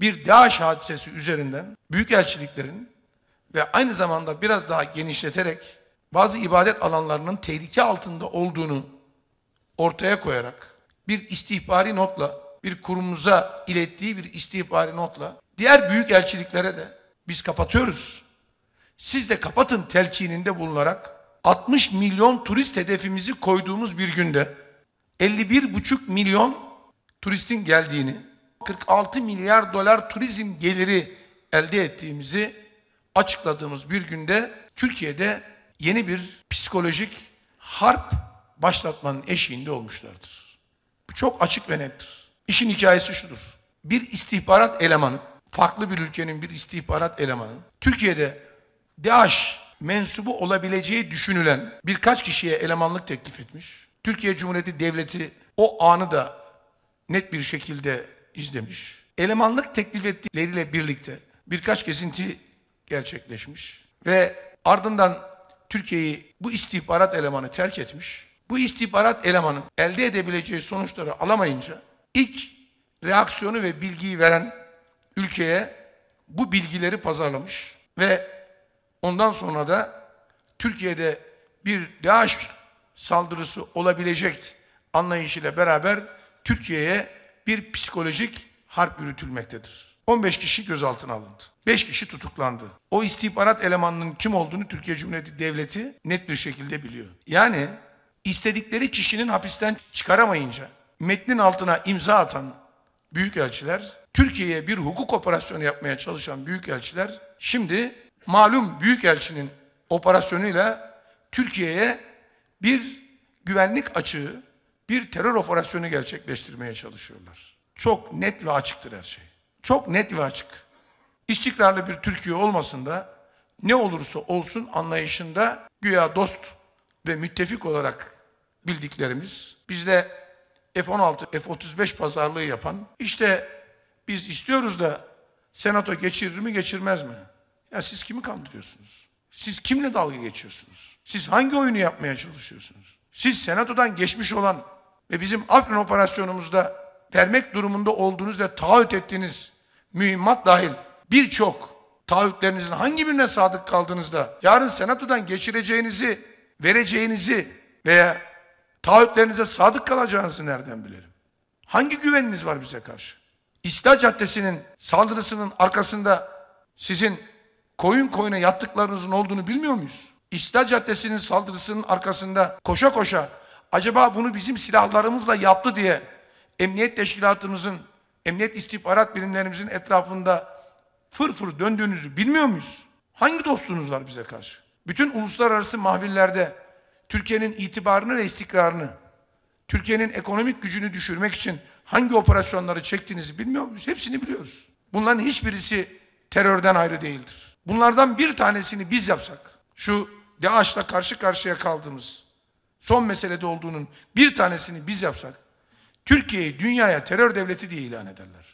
bir DAEŞ hadisesi üzerinden büyükelçiliklerin ve aynı zamanda biraz daha genişleterek bazı ibadet alanlarının tehlike altında olduğunu ortaya koyarak bir istihbari notla, bir kurumumuza ilettiği bir istihbari notla diğer büyük elçiliklere de biz kapatıyoruz. Siz de kapatın telkininde bulunarak 60 milyon turist hedefimizi koyduğumuz bir günde 51,5 milyon turistin geldiğini, 46 milyar dolar turizm geliri elde ettiğimizi açıkladığımız bir günde Türkiye'de yeni bir psikolojik harp başlatmanın eşiğinde olmuşlardır. Bu çok açık ve nettir. İşin hikayesi şudur. Bir istihbarat elemanı, farklı bir ülkenin bir istihbarat elemanı, Türkiye'de DAEŞ mensubu olabileceği düşünülen birkaç kişiye elemanlık teklif etmiş. Türkiye Cumhuriyeti Devleti o anı da net bir şekilde izlemiş. Elemanlık teklif ettikleriyle birlikte birkaç kesinti gerçekleşmiş ve ardından Türkiye'yi bu istihbarat elemanı terk etmiş. Bu istihbarat elemanı elde edebileceği sonuçları alamayınca ilk reaksiyonu ve bilgiyi veren ülkeye bu bilgileri pazarlamış ve ondan sonra da Türkiye'de bir DAEŞ saldırısı olabilecek anlayışıyla beraber Türkiye'ye bir psikolojik harp yürütülmektedir. 15 kişi gözaltına alındı. 5 kişi tutuklandı. O istihbarat elemanının kim olduğunu Türkiye Cumhuriyeti Devleti net bir şekilde biliyor. Yani istedikleri kişinin hapisten çıkaramayınca metnin altına imza atan büyükelçiler, Türkiye'ye bir hukuk operasyonu yapmaya çalışan büyükelçiler şimdi malum büyükelçinin operasyonuyla Türkiye'ye bir güvenlik açığı bir terör operasyonu gerçekleştirmeye çalışıyorlar. Çok net ve açıktır her şey. Çok net ve açık. İstikrarlı bir Türkiye olmasında ne olursa olsun anlayışında güya dost ve müttefik olarak bildiklerimiz bizde F-16, F-35 pazarlığı yapan işte biz istiyoruz da senato geçirir mi geçirmez mi? Ya siz kimi kandırıyorsunuz? Siz kimle dalga geçiyorsunuz? Siz hangi oyunu yapmaya çalışıyorsunuz? Siz senatodan geçmiş olan ve bizim Afrin operasyonumuzda vermek durumunda olduğunuz ve taahhüt ettiğiniz mühimmat dahil birçok taahhütlerinizin hangi birine sadık kaldığınızda yarın senatodan geçireceğinizi, vereceğinizi veya taahhütlerinize sadık kalacağınızı nereden bilirim? Hangi güveniniz var bize karşı? İslah Caddesi'nin saldırısının arkasında sizin koyun koyuna yattıklarınızın olduğunu bilmiyor muyuz? İslah Caddesi'nin saldırısının arkasında koşa koşa acaba bunu bizim silahlarımızla yaptı diye emniyet teşkilatımızın, emniyet istihbarat birimlerimizin etrafında fırfır döndüğünüzü bilmiyor muyuz? Hangi dostluğunuz var bize karşı? Bütün uluslararası mahvillerde Türkiye'nin itibarını ve istikrarını, Türkiye'nin ekonomik gücünü düşürmek için hangi operasyonları çektiğinizi bilmiyor muyuz? Hepsini biliyoruz. Bunların hiçbirisi terörden ayrı değildir. Bunlardan bir tanesini biz yapsak, şu DAEŞ'la karşı karşıya kaldığımız son meselede olduğunun bir tanesini biz yapsak, Türkiye'yi dünyaya terör devleti diye ilan ederler.